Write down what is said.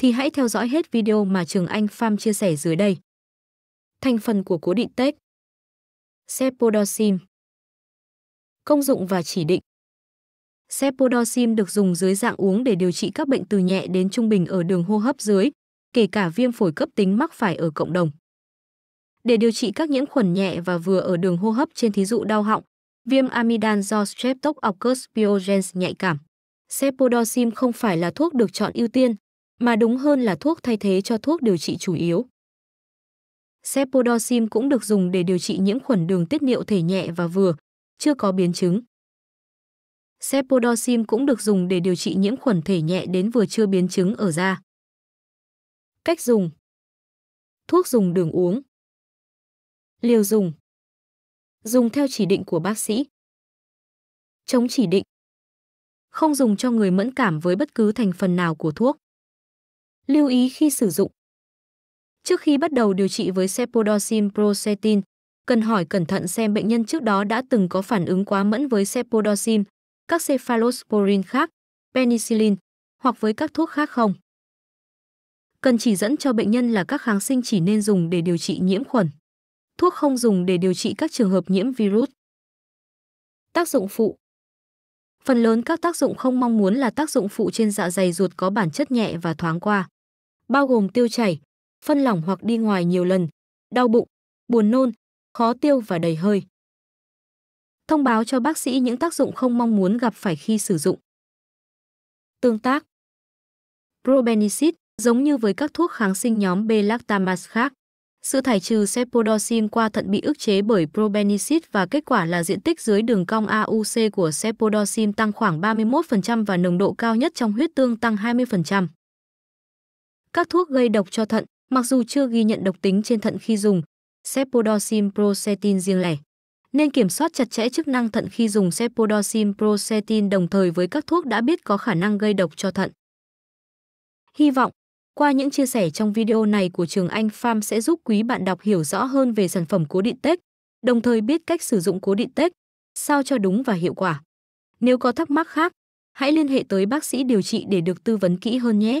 thì hãy theo dõi hết video mà Trường Anh pham chia sẻ dưới đây. Thành phần của cố định tết. Cepodosim Công dụng và chỉ định Cepodosim được dùng dưới dạng uống để điều trị các bệnh từ nhẹ đến trung bình ở đường hô hấp dưới, kể cả viêm phổi cấp tính mắc phải ở cộng đồng. Để điều trị các nhiễm khuẩn nhẹ và vừa ở đường hô hấp trên thí dụ đau họng, viêm amidan do Streptococcus pyogenes nhạy cảm. Cepodosim không phải là thuốc được chọn ưu tiên, mà đúng hơn là thuốc thay thế cho thuốc điều trị chủ yếu. Cepodosim cũng được dùng để điều trị nhiễm khuẩn đường tiết niệu thể nhẹ và vừa, chưa có biến chứng. Cepodosim cũng được dùng để điều trị nhiễm khuẩn thể nhẹ đến vừa chưa biến chứng ở da. Cách dùng Thuốc dùng đường uống Liều dùng Dùng theo chỉ định của bác sĩ Chống chỉ định Không dùng cho người mẫn cảm với bất cứ thành phần nào của thuốc. Lưu ý khi sử dụng. Trước khi bắt đầu điều trị với cepodosin procetin, cần hỏi cẩn thận xem bệnh nhân trước đó đã từng có phản ứng quá mẫn với cepodosin, các cephalosporin khác, penicillin hoặc với các thuốc khác không. Cần chỉ dẫn cho bệnh nhân là các kháng sinh chỉ nên dùng để điều trị nhiễm khuẩn. Thuốc không dùng để điều trị các trường hợp nhiễm virus. Tác dụng phụ Phần lớn các tác dụng không mong muốn là tác dụng phụ trên dạ dày ruột có bản chất nhẹ và thoáng qua bao gồm tiêu chảy, phân lỏng hoặc đi ngoài nhiều lần, đau bụng, buồn nôn, khó tiêu và đầy hơi. Thông báo cho bác sĩ những tác dụng không mong muốn gặp phải khi sử dụng. Tương tác Probenicid giống như với các thuốc kháng sinh nhóm b lactamase khác. Sự thải trừ cepodosin qua thận bị ức chế bởi probenicid và kết quả là diện tích dưới đường cong AUC của cepodosin tăng khoảng 31% và nồng độ cao nhất trong huyết tương tăng 20%. Các thuốc gây độc cho thận, mặc dù chưa ghi nhận độc tính trên thận khi dùng Cepodosim Procetin riêng lẻ, nên kiểm soát chặt chẽ chức năng thận khi dùng Cepodosim Procetin đồng thời với các thuốc đã biết có khả năng gây độc cho thận. Hy vọng, qua những chia sẻ trong video này của Trường Anh Farm sẽ giúp quý bạn đọc hiểu rõ hơn về sản phẩm cố định Tech, đồng thời biết cách sử dụng cố định Tech, sao cho đúng và hiệu quả. Nếu có thắc mắc khác, hãy liên hệ tới bác sĩ điều trị để được tư vấn kỹ hơn nhé.